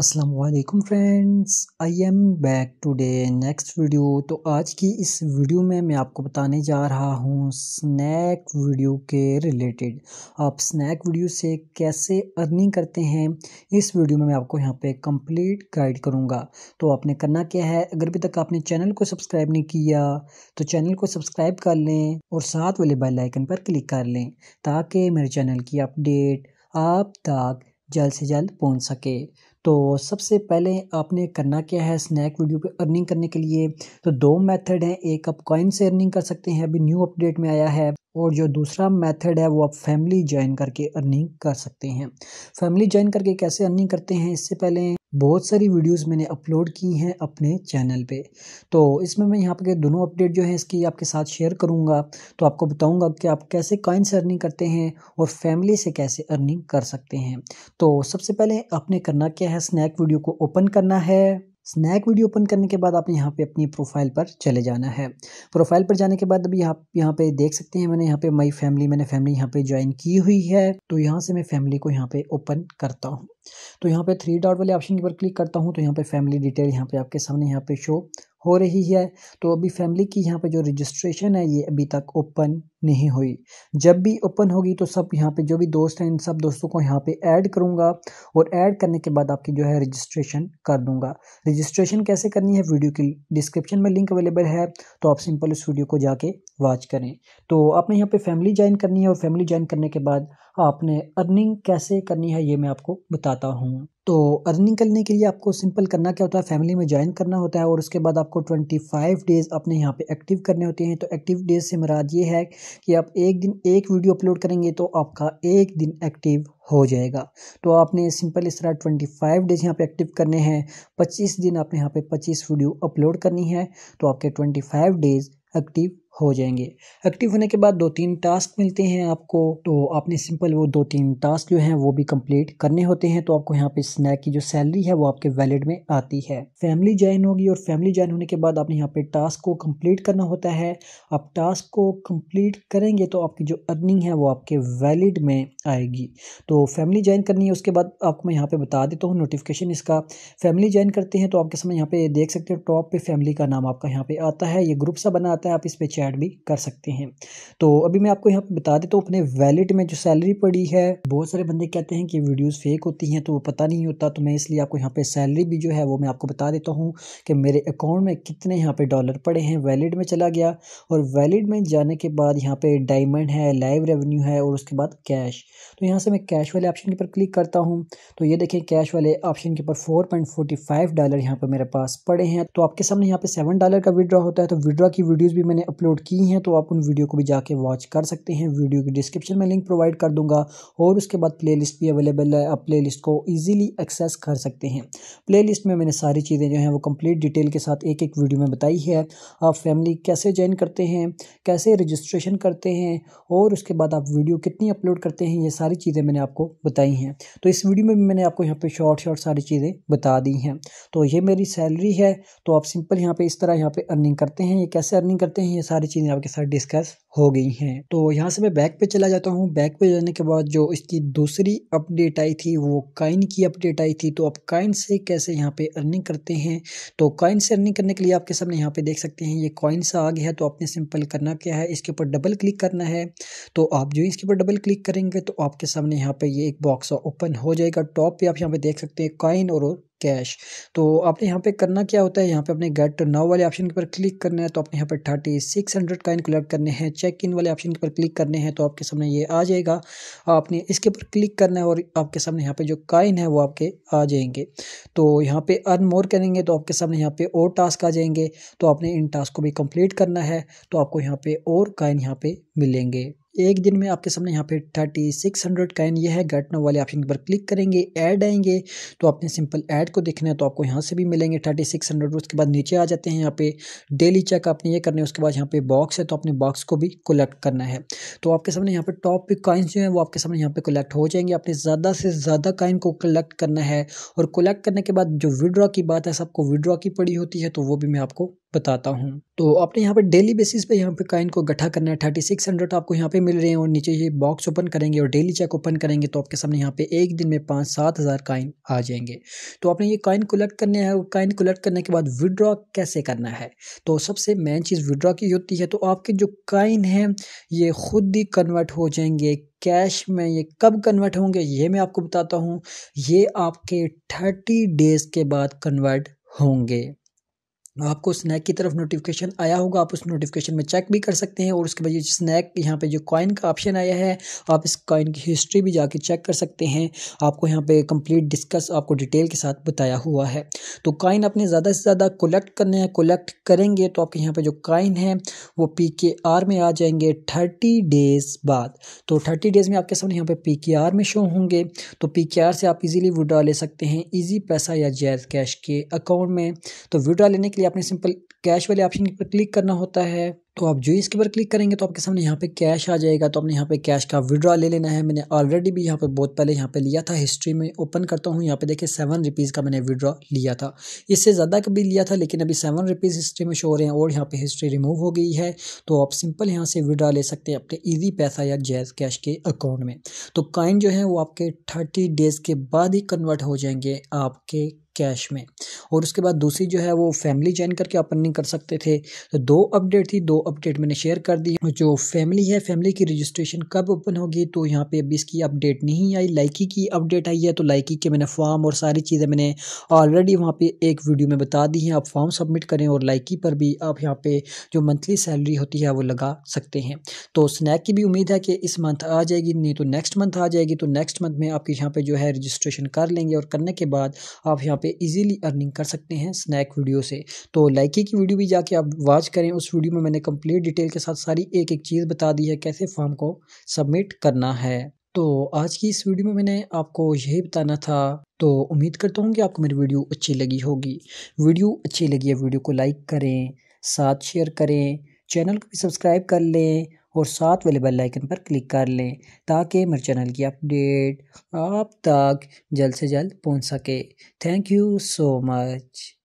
Aslam friends I am back today next video तो आज की इस वीडियो में मैं आपको बताने जा रहा हूँ स्नैक वीडियो के रिलेटेड आप स्नैक वीडियो से कैसे अर्निंग करते हैं इस वीडियो में मैं आपको यहाँ पे कंप्लीट गाइड करूँगा तो आपने करना क्या है अगर अभी तक आपने चैनल को सब्सक्राइब नहीं किया तो चैनल को सब्सक्राइब कर लें और साथ वाले बेल पर क्लिक कर लें ताकि मेरे चैनल की अपडेट आप तक जल्द से जल्द पहुँच सके तो सबसे पहले आपने करना क्या है स्नैक वीडियो पे अर्निंग करने के लिए तो दो मेथड हैं एक आप कॉइन से अर्निंग कर सकते हैं अभी न्यू अपडेट में आया है और जो दूसरा मेथड है वो आप फैमिली ज्वाइन करके अर्निंग कर सकते हैं फैमिली ज्वाइन करके कैसे अर्निंग करते हैं इससे पहले बहुत सारी वीडियोस मैंने अपलोड की हैं अपने चैनल पे तो इसमें मैं यहाँ पे दोनों अपडेट जो है इसकी आपके साथ शेयर करूँगा तो आपको बताऊँगा कि आप कैसे कॉइन से अर्निंग करते हैं और फैमिली से कैसे अर्निंग कर सकते हैं तो सबसे पहले आपने करना क्या है स्नैक वीडियो को ओपन करना है स्नैक वीडियो ओपन करने के बाद आपने यहाँ पे अपनी प्रोफाइल पर चले जाना है प्रोफाइल पर जाने के बाद अभी आप यहाँ पे देख सकते हैं मैंने यहाँ पे माई फैमिली मैंने फैमिली यहाँ पे ज्वाइन की हुई है तो यहाँ से मैं फैमिली को यहाँ पे ओपन करता हूँ तो यहाँ पे थ्री डॉट वाले ऑप्शन के ऊपर क्लिक करता हूँ तो यहाँ पे फैमिली डिटेल यहाँ पे आपके सामने यहाँ पे शो हो रही है तो अभी फैमिली की यहाँ पे जो रजिस्ट्रेशन है ये अभी तक ओपन नहीं हुई जब भी ओपन होगी तो सब यहाँ पे जो भी दोस्त हैं इन सब दोस्तों को यहाँ पे ऐड करूँगा और ऐड करने के बाद आपकी जो है रजिस्ट्रेशन कर दूँगा रजिस्ट्रेशन कैसे करनी है वीडियो की डिस्क्रिप्शन में लिंक अवेलेबल है तो आप सिंपल इस वीडियो को जाके वॉच करें तो आपने यहाँ पे फैमिली ज्वाइन करनी है और फैमिली ज्वाइन करने के बाद आपने अर्निंग कैसे करनी है ये मैं आपको बताता हूँ तो अर्निंग करने के लिए आपको सिंपल करना क्या होता है फैमिली में ज्वाइन करना होता है और उसके बाद आपको 25 डेज़ अपने यहाँ पे एक्टिव करने होते हैं तो एक्टिव डेज से मराद ये है कि आप एक दिन एक वीडियो अपलोड करेंगे तो आपका एक दिन एक्टिव हो जाएगा तो आपने सिंपल इस तरह 25 डेज यहाँ पे एक्टिव करने हैं 25 दिन आपने यहाँ पे 25 वीडियो अपलोड करनी है तो आपके 25 डेज़ एक्टिव हो जाएंगे एक्टिव होने के बाद दो तीन टास्क मिलते हैं आपको तो आपने सिंपल वो दो तीन टास्क जो हैं वो भी कंप्लीट करने होते हैं तो आपको यहाँ पे स्नैक की जो सैलरी है वो आपके वैलिड में आती है फैमिली ज्वाइन होगी और फैमिली ज्वाइन होने के बाद आपने यहाँ पे टास्क को कंप्लीट करना होता है आप टास्क को कंप्लीट करेंगे तो आपकी जो अर्निंग है वो आपके वैलिड में आएगी तो फैमिली ज्वाइन करनी है उसके बाद आपको मैं यहाँ पर बता देता हूँ नोटिफिकेशन इसका फैमिली ज्वाइन करते हैं तो आपके समय यहाँ पे देख सकते हो टॉप पे फैमिली का नाम आपका यहाँ पर आता है ये ग्रुप सा बना आता है आप इस पर चैट ऐड भी कर सकते हैं तो अभी मैं आपको यहाँ पर बता देता हूँ अपने वैलेट में जो सैलरी पड़ी है बहुत सारे बंदे कहते हैं कि वीडियोस फेक होती हैं तो वो पता नहीं होता तो मैं इसलिए आपको यहाँ पे सैलरी भी जो है वो मैं आपको बता देता हूँ कि मेरे अकाउंट में कितने यहाँ पे डॉलर पड़े हैं वैलेट में चला गया और वैलेट में जाने के बाद यहाँ पे डायमंड है लाइव रेवन्यू है और उसके बाद कैश तो यहाँ से मैं कैश वाले ऑप्शन के ऊपर क्लिक करता हूँ तो ये देखें कैश वाले ऑप्शन के ऊपर फोर डॉलर यहाँ पर मेरे पास पड़े हैं तो आपके सामने यहाँ पे सेवन डॉलर का विड्रॉ होता है तो विड्रॉ की वीडियोज़ भी मैंने अपलोड अपलोड की हैं तो आप उन वीडियो को भी जाके वॉच कर सकते हैं वीडियो की डिस्क्रिप्शन में लिंक प्रोवाइड कर दूंगा और उसके बाद प्लेलिस्ट भी अवेलेबल है आप प्लेलिस्ट को ईजिली एक्सेस कर सकते हैं प्लेलिस्ट में मैंने सारी चीज़ें जो हैं वो कंप्लीट डिटेल के साथ एक एक वीडियो में बताई है आप फैमिली कैसे ज्वाइन करते हैं कैसे रजिस्ट्रेशन करते हैं और उसके बाद आप वीडियो कितनी अपलोड करते हैं ये सारी चीज़ें मैंने आपको बताई हैं तो इस वीडियो में भी मैंने आपको यहाँ पर शॉर्ट शॉर्ट सारी चीज़ें बता दी हैं तो ये मेरी सैलरी है तो आप सिंपल यहाँ पर इस तरह यहाँ पर अर्निंग करते हैं ये कैसे अर्निंग करते हैं ये सारी सारी चीज़ें आपके साथ डिस्कस हो गई हैं तो यहाँ से मैं बैक पे चला जाता हूँ बैक पे जाने के बाद जो इसकी दूसरी अपडेट आई थी वो काइन की अपडेट आई थी तो आप काइन से कैसे यहाँ पे अर्निंग करते हैं तो काइन से अर्निंग करने के लिए आपके सामने यहाँ पे देख सकते हैं ये कॉइन सा आ गया है तो आपने सिंपल करना क्या है इसके ऊपर डबल क्लिक करना है तो आप जो इसके ऊपर डबल क्लिक करेंगे तो आपके सामने यहाँ पर ये एक बॉक्स ओपन हो जाएगा टॉप पर आप यहाँ पर देख सकते हैं कॉइन और कैश तो आपने यहाँ पे करना क्या होता है यहाँ पे अपने गेट नाउ वाले ऑप्शन के ऊपर क्लिक करना है तो आपने यहाँ पर thirty six hundred coin collect करने हैं चेक इन वाले ऑप्शन के ऊपर क्लिक करने हैं तो आपके सामने ये आ जाएगा आपने इसके ऊपर क्लिक करना है और आपके सामने यहाँ पे जो काइन है वो आपके आ जाएंगे तो यहाँ पे अर्न मोर करेंगे तो आपके सामने यहाँ पे और टास्क आ जाएंगे तो आपने इन टास्क को भी कंप्लीट करना है तो आपको यहाँ पे और काइन यहाँ पे मिलेंगे एक दिन में आपके सामने यहाँ पे थर्टी सिक्स हंड्रेड का एन ये है गटनो वाले ऑप्शन पर क्लिक करेंगे ऐड आएंगे तो आपने सिंपल ऐड को देखना है तो आपको यहाँ से भी मिलेंगे थर्टी सिक्स हंड्रेड उसके बाद नीचे आ जाते हैं यहाँ पे डेली चेक आपने ये करना है उसके बाद यहाँ पे बॉक्स है तो अपने बॉक्स को भी कलेक्ट करना है तो आपके सामने यहाँ पे टॉप पिक काइंस जो है वो आपके सामने यहाँ पे कलेक्ट हो जाएंगे आपने ज़्यादा से ज़्यादा काइन को कलेक्ट करना है और कलेक्ट करने के बाद जो विड्रॉ की बात है सबको विड्रॉ की पड़ी होती है तो वो भी मैं आपको बताता हूँ तो आपने यहाँ पर डेली बेसिस पे यहाँ पे काइन को गठा करना है थर्टी सिक्स हंड्रेड आपको यहाँ पे मिल रहे हैं और नीचे ये बॉक्स ओपन करेंगे और डेली चेक ओपन करेंगे तो आपके सामने यहाँ पे एक दिन में पाँच सात हज़ार काइन आ जाएंगे तो आपने ये काइन कलेक्ट करने है और काइन कलेक्ट करने के बाद विड्रॉ कैसे करना है तो सबसे मेन चीज़ विड्रॉ की होती है तो आपके जो काइन हैं ये खुद ही कन्वर्ट हो जाएंगे कैश में ये कब कन्वर्ट होंगे ये मैं आपको बताता हूँ ये आपके थर्टी डेज़ के बाद कन्वर्ट होंगे आपको स्नैक की तरफ नोटिफिकेशन आया होगा आप उस नोटिफिकेशन में चेक भी कर सकते हैं और उसके बाद ये स्नैक यहाँ पे जो कॉइन का ऑप्शन आया है आप इस कॉइन की हिस्ट्री भी जाके चेक कर सकते हैं आपको यहाँ पे कंप्लीट डिस्कस आपको डिटेल के साथ बताया हुआ है तो कॉइन आपने ज़्यादा से ज़्यादा कलेक्ट करने हैं कोलेक्ट करेंगे तो आपके यहाँ पर जो कॉइन है वो पी के आर में आ जाएंगे थर्टी डेज़ बाद तो थर्टी डेज़ में आपके सामने यहाँ पर पी के आर में शो होंगे तो पी के आर से आप इजीली विड्रा ले सकते हैं ईजी पैसा या जैज कैश के अकाउंट में तो विड्रा लेने के लिए आपने सिंपल कैश वाले ऑप्शन पर क्लिक करना होता है तो आप जो इसके ऊपर क्लिक करेंगे तो आपके सामने यहाँ पे कैश आ जाएगा तो आपने यहाँ पे कैश का विड्रॉ ले लेना है मैंने ऑलरेडी भी यहाँ पर बहुत पहले यहाँ पे लिया था हिस्ट्री में ओपन करता हूँ यहाँ पे देखिए सेवन रुपीज़ का मैंने विड्रॉ लिया था इससे ज़्यादा का भी लिया था लेकिन अभी सेवन रुपीज़ हिस्ट्री में शो हो रहे हैं और यहाँ पर हिस्ट्री रिमूव हो गई है तो आप सिंपल यहाँ से विड्रॉ ले सकते हैं अपने ईजी पैसा या जैज़ कैश के अकाउंट में तो काइन जो है वो आपके थर्टी डेज़ के बाद ही कन्वर्ट हो जाएंगे आपके कैश में और उसके बाद दूसरी जो है वो फैमिली ज्वाइन करके आप अर्निंग कर सकते थे तो दो अपडेट थी दो अपडेट मैंने शेयर कर दी जो फैमिली है फैमिली की रजिस्ट्रेशन कब ओपन होगी तो यहाँ पे अभी इसकी अपडेट नहीं आई लाइकी की अपडेट आई है तो लाइकी के मैंने फॉर्म और सारी चीज़ें मैंने ऑलरेडी वहाँ पे एक वीडियो में बता दी हैं आप फॉर्म सबमिट करें और लाइकी पर भी आप यहाँ पे जो मंथली सैलरी होती है वो लगा सकते हैं तो स्नैक की भी उम्मीद है कि इस मंथ आ जाएगी नहीं तो नेक्स्ट मंथ आ जाएगी तो नेक्स्ट मंथ में आपके यहाँ पर जो है रजिस्ट्रेशन कर लेंगे और करने के बाद आप यहाँ पर पे इजीली अर्निंग कर सकते हैं स्नैक वीडियो से तो लाइकी की वीडियो भी जाके आप वॉच करें उस वीडियो में मैंने कंप्लीट डिटेल के साथ सारी एक एक चीज़ बता दी है कैसे फॉर्म को सबमिट करना है तो आज की इस वीडियो में मैंने आपको यही बताना था तो उम्मीद करता हूँ कि आपको मेरी वीडियो अच्छी लगी होगी वीडियो अच्छी लगी है वीडियो को लाइक करें साथ शेयर करें चैनल को भी सब्सक्राइब कर लें और साथ वाले बेल आइकन पर क्लिक कर लें ताकि मेरे चैनल की अपडेट आप तक जल्द से जल्द पहुंच सके थैंक यू सो मच